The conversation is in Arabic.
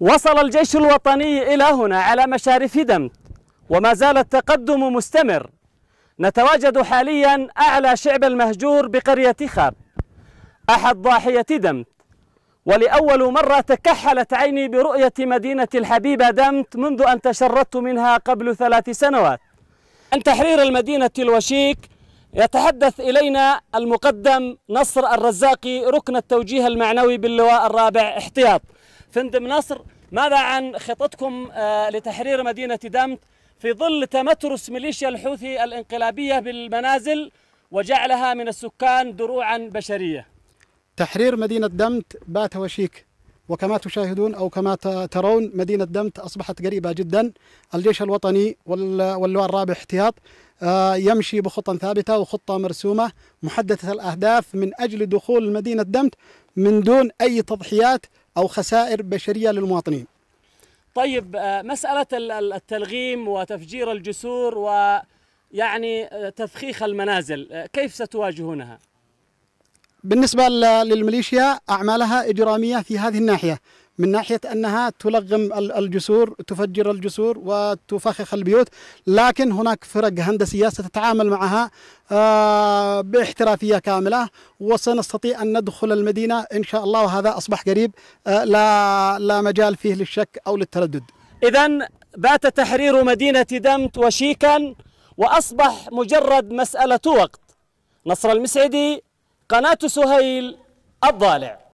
وصل الجيش الوطني إلى هنا على مشارف دمت وما زال التقدم مستمر نتواجد حاليا أعلى شعب المهجور بقرية خاب أحد ضاحية دمت ولأول مرة تكحلت عيني برؤية مدينة الحبيبة دمت منذ أن تشردت منها قبل ثلاث سنوات عن تحرير المدينة الوشيك يتحدث إلينا المقدم نصر الرزاقي ركن التوجيه المعنوي باللواء الرابع احتياط فندم نصر ماذا عن خططكم آه، لتحرير مدينة دمت في ظل تمترس ميليشيا الحوثي الانقلابية بالمنازل وجعلها من السكان دروعا بشرية تحرير مدينة دمت بات وشيك وكما تشاهدون أو كما ترون مدينة دمت أصبحت قريبة جدا الجيش الوطني واللواء الرابع احتياط آه، يمشي بخطى ثابتة وخطة مرسومة محددة الأهداف من أجل دخول مدينة دمت من دون أي تضحيات أو خسائر بشرية للمواطنين طيب آه، مسألة التلغيم وتفجير الجسور ويعني آه، تفخيخ المنازل آه، كيف ستواجهونها؟ بالنسبة للميليشيا أعمالها إجرامية في هذه الناحية من ناحية أنها تلغم الجسور تفجر الجسور وتفخخ البيوت لكن هناك فرق هندسية ستتعامل معها آه، باحترافية كاملة وسنستطيع أن ندخل المدينة إن شاء الله وهذا أصبح قريب آه، لا, لا مجال فيه للشك أو للتردد إذا بات تحرير مدينة دمت وشيكا وأصبح مجرد مسألة وقت نصر المسعدي قناة سهيل الضالع